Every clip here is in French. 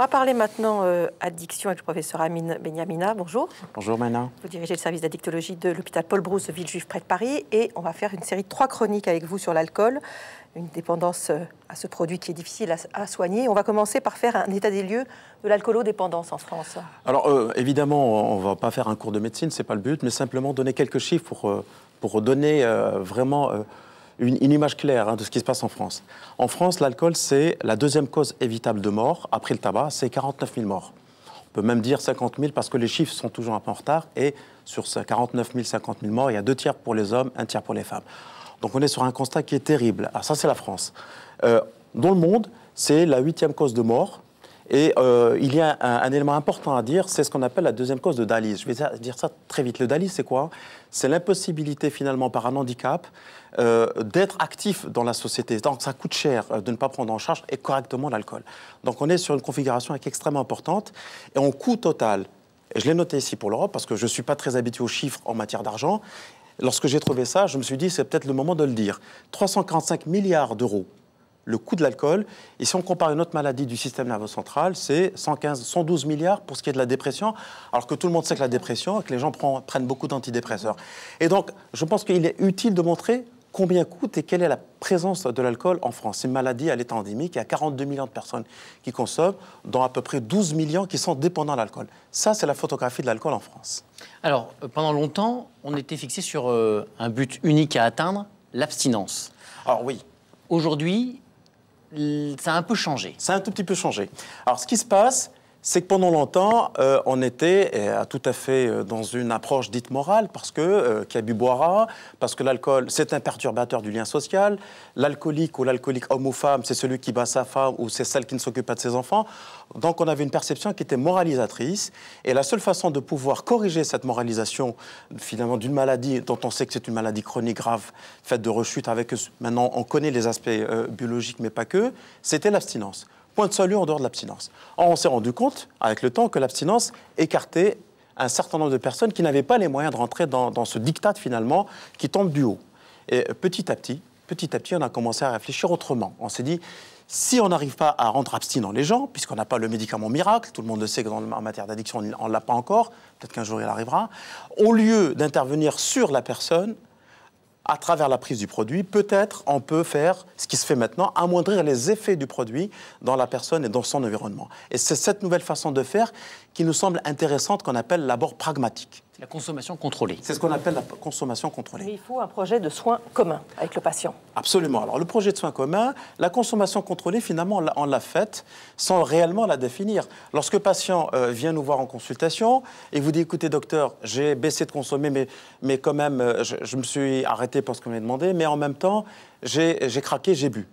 On va parler maintenant euh, addiction avec le professeur Amine Benyamina. Bonjour. Bonjour Mana. Vous dirigez le service d'addictologie de l'hôpital Paul Brousse ville Villejuif près de Paris et on va faire une série de trois chroniques avec vous sur l'alcool, une dépendance euh, à ce produit qui est difficile à, soigner. On va commencer par faire un état des lieux de l'alcoolodépendance en France. Alors euh, évidemment, on ne va pas faire un cours de médecine, c'est pas le but, mais simplement donner quelques chiffres pour, pour donner vraiment une, image claire hein, de ce qui se passe en France. En France, l'alcool, c'est la deuxième cause évitable de mort, après le tabac, c'est 49 000 morts. On peut même dire 50 000 parce que les chiffres sont toujours un peu en retard. Et sur ces 49 000, 50 000 morts, il y a deux tiers pour les hommes, un tiers pour les femmes. Donc on est sur un constat qui est terrible. Ah, ça, c'est la France. Euh, dans le monde, c'est la huitième cause de mort. Et euh, il y a un, élément important à dire, c'est ce qu'on appelle la deuxième cause de Dalis. Je vais dire ça très vite. Le Dalis, c'est quoi C'est l'impossibilité finalement par un handicap euh, d'être actif dans la société. Donc ça coûte cher euh, de ne pas prendre en charge et correctement l'alcool. Donc on est sur une configuration extrêmement importante et en coût total. Et je l'ai noté ici pour l'Europe parce que je ne suis pas très habitué aux chiffres en matière d'argent. Lorsque j'ai trouvé ça, je me suis dit, c'est peut-être le moment de le dire. 345 milliards d'euros le coût de l'alcool. Et si on compare une autre maladie du système nerveux central, c'est 115, 112 milliards pour ce qui est de la dépression, alors que tout le monde sait que la dépression, que les gens prennent beaucoup d'antidépresseurs. Et donc, je pense qu'il est utile de montrer combien coûte et quelle est la présence de l'alcool en France. C'est une maladie à l'état endémique. Il y a 42 millions de personnes qui consomment, dont à peu près 12 millions qui sont dépendants de l'alcool. Ça, c'est la photographie de l'alcool en France. Alors, pendant longtemps, on était fixé sur euh, un but unique à atteindre, l'abstinence. Alors ah oui. Aujourd'hui, ça a un peu changé. Ça a un tout petit peu changé. Alors, ce qui se passe, c'est que pendant longtemps, euh, on était tout à fait euh, dans une approche dite morale, parce que euh, bu boira, parce que l'alcool, c'est un perturbateur du lien social, l'alcoolique ou l'alcoolique homme ou femme, c'est celui qui bat sa femme ou c'est celle qui ne s'occupe pas de ses enfants. Donc on avait une perception qui était moralisatrice, et la seule façon de pouvoir corriger cette moralisation, finalement, d'une maladie dont on sait que c'est une maladie chronique grave, faite de rechute, avec maintenant on connaît les aspects biologiques, mais pas que, c'était l'abstinence. Point de salut en dehors de l'abstinence. On s'est rendu compte, avec le temps, que l'abstinence écartait un certain nombre de personnes qui n'avaient pas les moyens de rentrer dans, ce diktat, finalement, qui tombe du haut. Et euh, petit à petit, petit à petit, on a commencé à réfléchir autrement. On s'est dit, si on n'arrive pas à rendre abstinent les gens, puisqu'on n'a pas le médicament miracle, tout le monde le sait que matière d'addiction, on ne l'a pas encore, peut-être qu'un jour il arrivera, au lieu d'intervenir sur la personne, à travers la prise du produit, peut-être on peut faire ce qui se fait maintenant, amoindrir les effets du produit dans la personne et dans son environnement. Et c'est cette nouvelle façon de faire qui nous semble intéressante, qu'on appelle l'abord pragmatique. La consommation contrôlée. C'est ce qu'on appelle la consommation contrôlée. Mais il faut un projet de soins commun avec le patient. Absolument. Alors le projet de soins commun, la consommation contrôlée, finalement, on l'a faite sans réellement la définir. Lorsque le patient euh, vient nous voir en consultation et vous dit, écoutez docteur, j'ai baissé de consommer, mais, mais quand même, euh, je, me suis arrêté parce qu'on m'a demandé, mais en même temps, j'ai craqué, j'ai bu.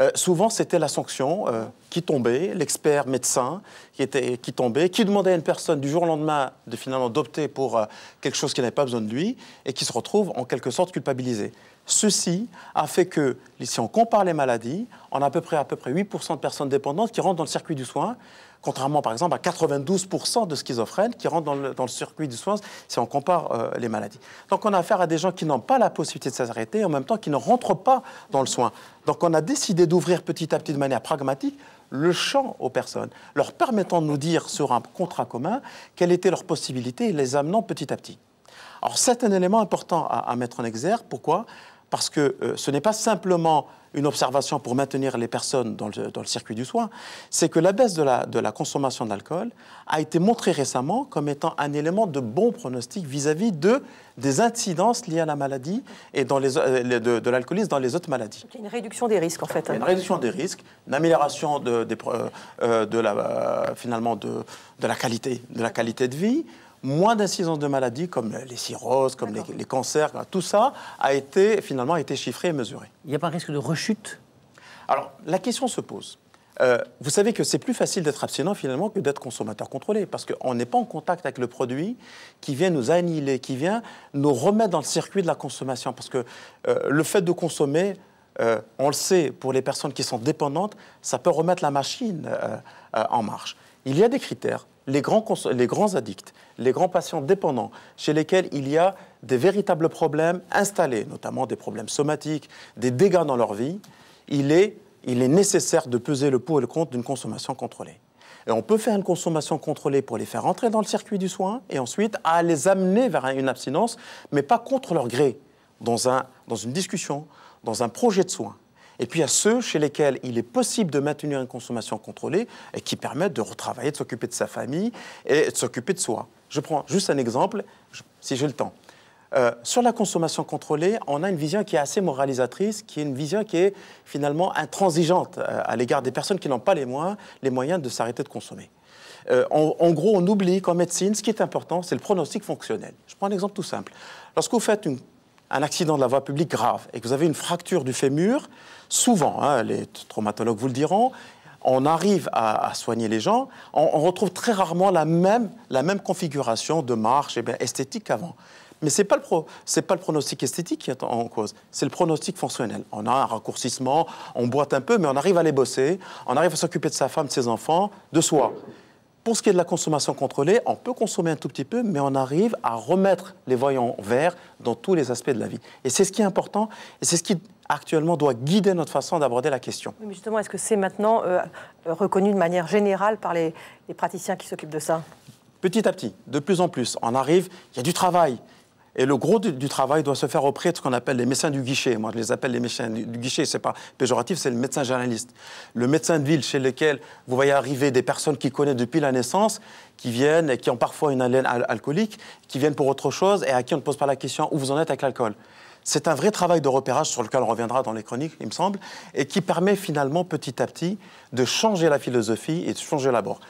Euh, souvent, c'était la sanction euh, qui tombait, l'expert médecin qui, tombait, qui demandait à une personne du jour au lendemain de finalement d'opter pour euh, quelque chose qui n'avait pas besoin de lui et qui se retrouve en quelque sorte culpabilisé. Ceci a fait que, si on compare les maladies, on a à peu près, à peu près 8% de personnes dépendantes qui rentrent dans le circuit du soin contrairement par exemple à 92% de schizophrènes qui rentrent dans le, circuit du soin si on compare euh, les maladies. Donc on a affaire à des gens qui n'ont pas la possibilité de s'arrêter en même temps qui ne rentrent pas dans le soin. Donc on a décidé d'ouvrir petit à petit de manière pragmatique le champ aux personnes, leur permettant de nous dire sur un contrat commun quelles étaient leurs possibilités et les amenant petit à petit. Alors c'est un élément important à, mettre en exergue. Pourquoi Parce que euh, ce n'est pas simplement une observation pour maintenir les personnes dans le, circuit du soin, c'est que la baisse de la, consommation d'alcool a été montrée récemment comme étant un élément de bon pronostic vis-à-vis de, des incidences liées à la maladie et dans euh, de, l'alcoolisme dans les autres maladies. une réduction des risques en fait. Une hein. réduction des risques, une amélioration de, euh, euh, la, finalement de la qualité, de la qualité de vie moins d'incidence de maladies comme les cirrhoses, comme les, cancers, tout ça a été finalement été chiffré et mesuré. Il n'y a pas un risque de rechute Alors la question se pose. Euh, vous savez que c'est plus facile d'être abstinent finalement que d'être consommateur contrôlé, parce qu'on n'est pas en contact avec le produit qui vient nous annihiler, qui vient nous remettre dans le circuit de la consommation, parce que euh, le fait de consommer, euh, on le sait, pour les personnes qui sont dépendantes, ça peut remettre la machine en marche. Il y a des critères. Les grands, les addicts, les grands patients dépendants, chez lesquels il y a des véritables problèmes installés, notamment des problèmes somatiques, des dégâts dans leur vie, il est, nécessaire de peser le poids et le compte d'une consommation contrôlée. Et on peut faire une consommation contrôlée pour les faire entrer dans le circuit du soin et ensuite à les amener vers une abstinence, mais pas contre leur gré, dans, dans une discussion, dans un projet de soins. Et puis il y a ceux chez lesquels il est possible de maintenir une consommation contrôlée et qui permettent de retravailler, de s'occuper de sa famille et de s'occuper de soi. Je prends juste un exemple, si j'ai le temps. Euh, sur la consommation contrôlée, on a une vision qui est assez moralisatrice, qui est une vision qui est finalement intransigeante euh, à l'égard des personnes qui n'ont pas les moyens, les moyens de s'arrêter de consommer. Euh, en, en, gros, on oublie qu'en médecine, ce qui est important, c'est le pronostic fonctionnel. Je prends un exemple tout simple. Lorsque vous faites une un accident de la voie publique grave et que vous avez une fracture du fémur, souvent, hein, les traumatologues vous le diront, on arrive à, soigner les gens, on, retrouve très rarement la même, la même configuration de marche et eh bien, esthétique qu'avant. Mais ce n'est pas, pas, le pronostic esthétique qui est en cause, c'est le pronostic fonctionnel. On a un raccourcissement, on boite un peu, mais on arrive à les bosser, on arrive à s'occuper de sa femme, de ses enfants, de soi. Pour ce qui est de la consommation contrôlée, on peut consommer un tout petit peu, mais on arrive à remettre les voyants verts dans tous les aspects de la vie. Et c'est ce qui est important, et c'est ce qui actuellement doit guider notre façon d'aborder la question. mais justement, est-ce que c'est maintenant euh, reconnu de manière générale par les, les praticiens qui s'occupent de ça Petit à petit, de plus en plus, on arrive, il y a du travail, et le gros du, travail doit se faire auprès de ce qu'on appelle les médecins du guichet. Moi, je les appelle les médecins du, guichet. C'est pas péjoratif, c'est le médecin journaliste. Le médecin de ville chez lequel vous voyez arriver des personnes qui connaissent depuis la naissance, qui viennent et qui ont parfois une haleine alcoolique, qui viennent pour autre chose et à qui on ne pose pas la question où vous en êtes avec l'alcool. C'est un vrai travail de repérage sur lequel on reviendra dans les chroniques, il me semble, et qui permet finalement petit à petit de changer la philosophie et de changer l'abord.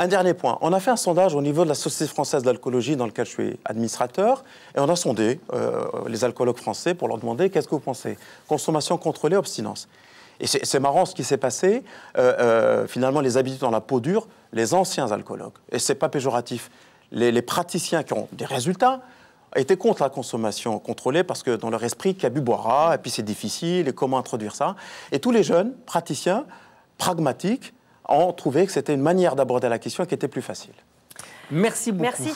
Un dernier point. On a fait un sondage au niveau de la Société française d'alcoolologie dans lequel je suis administrateur et on a sondé euh, les alcoologues français pour leur demander qu'est-ce que vous pensez Consommation contrôlée, obstinance ?» Et c'est marrant ce qui s'est passé. Euh, euh, finalement, les habitudes dans la peau dure, les anciens alcoologues, et ce c'est pas péjoratif, les, praticiens qui ont des résultats étaient contre la consommation contrôlée parce que dans leur esprit, bu boira, et puis c'est difficile, et comment introduire ça. Et tous les jeunes praticiens pragmatiques ont trouvé que c'était une manière d'aborder la question qui était plus facile. Merci beaucoup.